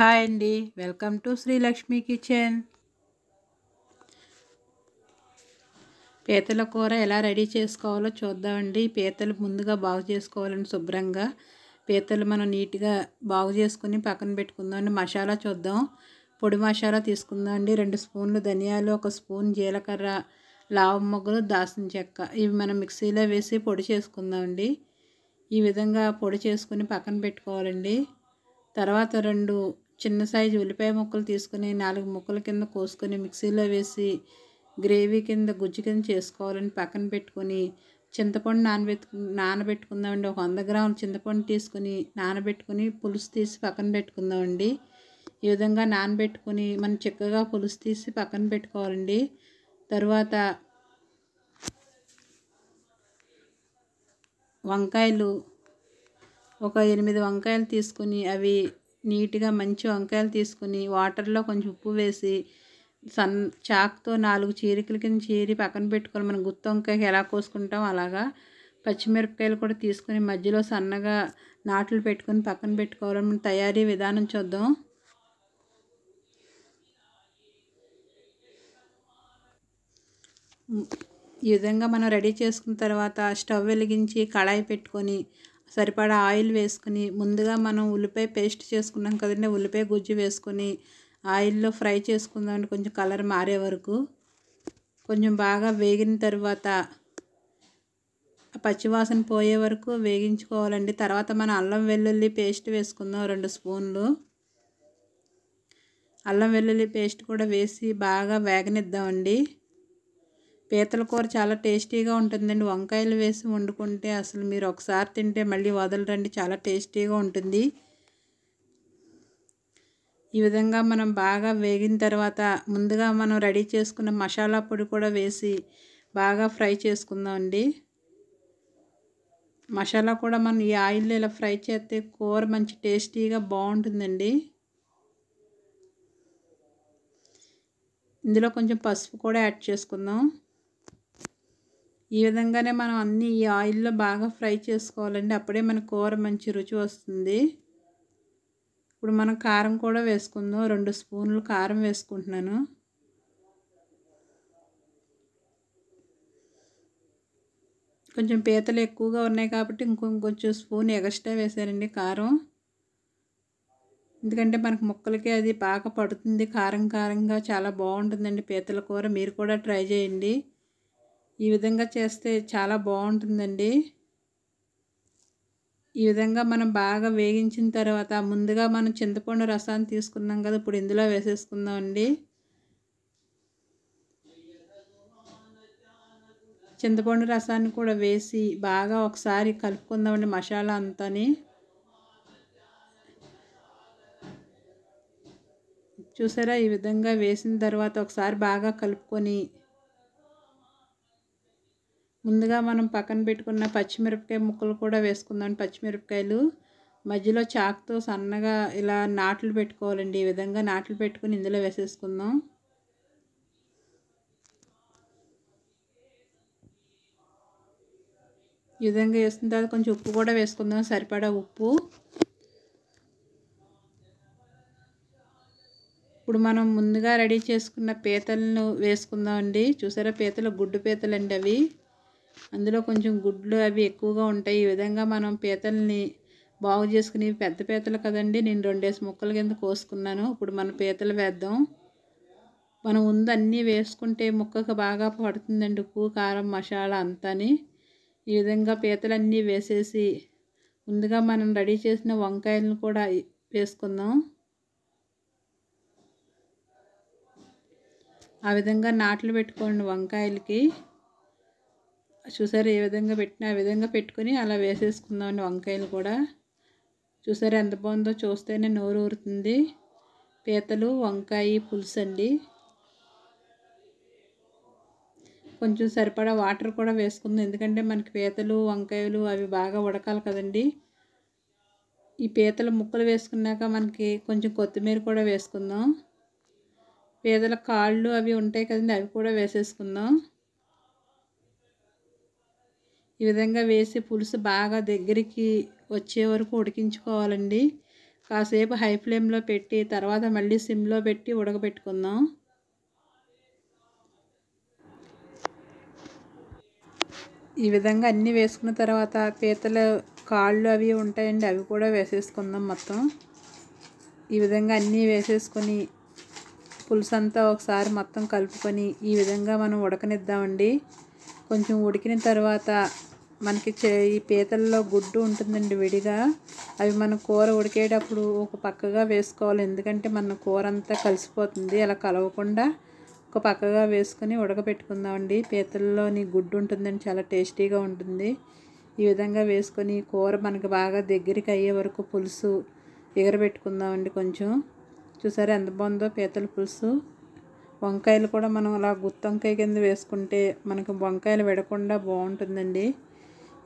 hi అండి welcome to Srilakshmi kitchen పీతల కూర ఎలా రెడీ చేసుకోవాలో చూద్దామండి పీతలు ముందుగా బాగు చేసుకోవాలండి శుభ్రంగా పీతలు మనం నీట్గా బాగు చేసుకుని పక్కన పెట్టుకుందామండి మసాలా చూద్దాం పొడి మసాలా తీసుకుందామండి రెండు స్పూన్లు ధనియాలు ఒక స్పూన్ జీలకర్ర లావు మొగ్గలు దాసిన చెక్క ఇవి మనం మిక్సీలో వేసి పొడి చేసుకుందామండి ఈ విధంగా పొడి చేసుకుని పక్కన పెట్టుకోవాలండి తర్వాత రెండు చిన్న సైజు ఉల్లిపాయ ముక్కలు తీసుకుని నాలుగు ముక్కల కింద కోసుకొని మిక్సీలో వేసి గ్రేవీ కింద గుజ్జు కింద చేసుకోవాలని పక్కన పెట్టుకొని చింతపండు నానబెట్టు నానబెట్టుకుందామండి ఒక వంద గ్రాములు చింతపండు తీసుకుని నానబెట్టుకుని పులుసు తీసి పక్కన పెట్టుకుందామండి ఈ విధంగా నానబెట్టుకుని మనం చిక్కగా పులుసు తీసి పక్కన పెట్టుకోవాలండి తరువాత వంకాయలు ఒక ఎనిమిది వంకాయలు తీసుకుని అవి నీట్గా మంచి వంకాయలు తీసుకుని వాటర్లో కొంచెం ఉప్పు వేసి సన్ చాక్తో నాలుగు చీరికల కింద చీరి పక్కన పెట్టుకొని మనం గుత్త వంకాయ ఎలా కోసుకుంటాం అలాగా పచ్చిమిరపకాయలు కూడా తీసుకుని మధ్యలో సన్నగా నాట్లు పెట్టుకొని పక్కన పెట్టుకోవాలని తయారీ విధానం చూద్దాం ఈ విధంగా మనం రెడీ చేసుకున్న తర్వాత స్టవ్ వెలిగించి కళాయి పెట్టుకొని సరిపడా ఆయిల్ వేసుకుని ముందుగా మనం ఉల్లిపాయ పేస్ట్ చేసుకున్నాం కదండి ఉల్లిపాయ గుజ్జు వేసుకొని ఆయిల్లో ఫ్రై చేసుకుందామండి కొంచెం కలర్ మారే వరకు కొంచెం బాగా వేగిన తర్వాత పచ్చివాసన పోయే వరకు వేగించుకోవాలండి తర్వాత మనం అల్లం వెల్లుల్లి పేస్ట్ వేసుకుందాం రెండు స్పూన్లు అల్లం వెల్లుల్లి పేస్ట్ కూడా వేసి బాగా వేగనిద్దామండి పీతల కూర చాలా టేస్టీగా ఉంటుందండి వంకాయలు వేసి వండుకుంటే అసలు మీరు ఒకసారి తింటే మళ్ళీ వదలరండి చాలా టేస్టీగా ఉంటుంది ఈ విధంగా మనం బాగా వేగిన తర్వాత ముందుగా మనం రెడీ చేసుకున్న మసాలా పొడి కూడా వేసి బాగా ఫ్రై చేసుకుందామండి మసాలా కూడా మనం ఈ ఆయిల్లో ఇలా ఫ్రై చేస్తే కూర మంచి టేస్టీగా బాగుంటుందండి ఇందులో కొంచెం పసుపు కూడా యాడ్ చేసుకుందాం ఈ విధంగానే మనం అన్నీ ఈ ఆయిల్లో బాగా ఫ్రై చేసుకోవాలండి అప్పుడే మన కూర మంచి రుచి వస్తుంది ఇప్పుడు మనం కారం కూడా వేసుకుందాం రెండు స్పూన్లు కారం వేసుకుంటున్నాను కొంచెం పీతలు ఎక్కువగా ఉన్నాయి కాబట్టి ఇంకొంచెం స్పూన్ ఎగస్ట్రా వేసారండి కారం ఎందుకంటే మనకు ముక్కలకే అది బాగా పడుతుంది కారం కారంగా చాలా బాగుంటుందండి పీతల కూర మీరు కూడా ట్రై చేయండి ఈ విధంగా చేస్తే చాలా బాగుంటుందండి ఈ విధంగా మనం బాగా వేగించిన తర్వాత ముందుగా మనం చింతపండు రసాన్ని తీసుకున్నాం కదా ఇప్పుడు ఇందులో వేసేసుకుందామండి చింతపండు రసాన్ని కూడా వేసి బాగా ఒకసారి కలుపుకుందామండి మసాలా అంతాని చూసారా ఈ విధంగా వేసిన తర్వాత ఒకసారి బాగా కలుపుకొని ముందుగా మనం పక్కన పెట్టుకున్న పచ్చిమిరపకాయ ముక్కలు కూడా వేసుకుందాం పచ్చిమిరపకాయలు మధ్యలో చాకుతో సన్నగా ఇలా నాట్లు పెట్టుకోవాలండి ఈ విధంగా నాట్లు పెట్టుకుని ఇందులో వేసేసుకుందాం ఈ విధంగా వేసిన తర్వాత కొంచెం ఉప్పు కూడా వేసుకుందాం సరిపడా ఉప్పు ఇప్పుడు మనం ముందుగా రెడీ చేసుకున్న పీతలను వేసుకుందాం అండి చూసారా పీతలు గుడ్డు పీతలు అండి అవి అందులో కొంచెం గుడ్లు అవి ఎక్కువగా ఉంటాయి ఈ విధంగా మనం పీతల్ని బాగు చేసుకుని పెద్ద పీతలు కదండి నేను రెండేసి ముక్కల కింద కోసుకున్నాను ఇప్పుడు మన పీతలు వేద్దాం మనం ఉంది అన్నీ వేసుకుంటే ముక్కకు బాగా పడుతుందండి ఉప్పు కారం మసాలా అంతాని ఈ విధంగా పీతలన్నీ వేసేసి ముందుగా మనం రెడీ చేసిన వంకాయలను కూడా వేసుకుందాం ఆ విధంగా నాట్లు పెట్టుకోండి వంకాయలకి చూసారు ఏ విధంగా పెట్టినా ఆ విధంగా పెట్టుకుని అలా వేసేసుకుందామండి వంకాయలు కూడా చూసారు ఎంత బాగుందో చూస్తేనే నోరు ఊరుతుంది పీతలు వంకాయ పులుసు అండి కొంచెం సరిపడా వాటర్ కూడా వేసుకుందాం ఎందుకంటే మనకి పీతలు వంకాయలు అవి బాగా ఉడకాలి కదండి ఈ పీతల ముక్కలు వేసుకున్నాక మనకి కొంచెం కొత్తిమీర కూడా వేసుకుందాం పీతల కాళ్ళు అవి ఉంటాయి కదండి అవి కూడా వేసేసుకుందాం ఈ విధంగా వేసి పులుసు బాగా దగ్గరికి వచ్చే వరకు ఉడికించుకోవాలండి కాసేపు హై ఫ్లేమ్లో పెట్టి తర్వాత మళ్ళీ సిమ్లో పెట్టి ఉడకబెట్టుకుందాం ఈ విధంగా అన్నీ వేసుకున్న తర్వాత పీతలు కాళ్ళు అవి ఉంటాయండి అవి కూడా వేసేసుకుందాం మొత్తం ఈ విధంగా అన్నీ వేసేసుకొని పులుసు అంతా ఒకసారి మొత్తం కలుపుకొని ఈ విధంగా మనం ఉడకనిద్దామండి కొంచెం ఉడికిన తర్వాత మనకి ఈ పీతల్లో గుడ్డు ఉంటుందండి విడిగా అవి మన కూర ఉడికేటప్పుడు ఒక పక్కగా వేసుకోవాలి ఎందుకంటే మన కూర అంతా కలిసిపోతుంది అలా కలవకుండా ఒక పక్కగా వేసుకొని ఉడకబెట్టుకుందామండి పీతల్లోని గుడ్డు ఉంటుందండి చాలా టేస్టీగా ఉంటుంది ఈ విధంగా వేసుకొని కూర మనకు బాగా దగ్గరికి అయ్యే వరకు పులుసు ఎగరబెట్టుకుందామండి కొంచెం చూసారా ఎంత బాగుందో పీతల పులుసు వంకాయలు కూడా మనం అలా గుత్తంకాయ కింద వేసుకుంటే మనకు వంకాయలు విడకుండా బాగుంటుందండి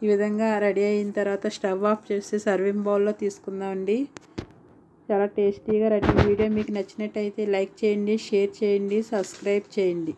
ఈ విధంగా రెడీ అయిన తర్వాత స్టవ్ ఆఫ్ చేసి సర్వింగ్ బౌల్లో తీసుకుందామండి చాలా టేస్టీగా రెడీ వీడియో మీకు నచ్చినట్టయితే లైక్ చేయండి షేర్ చేయండి సబ్స్క్రైబ్ చేయండి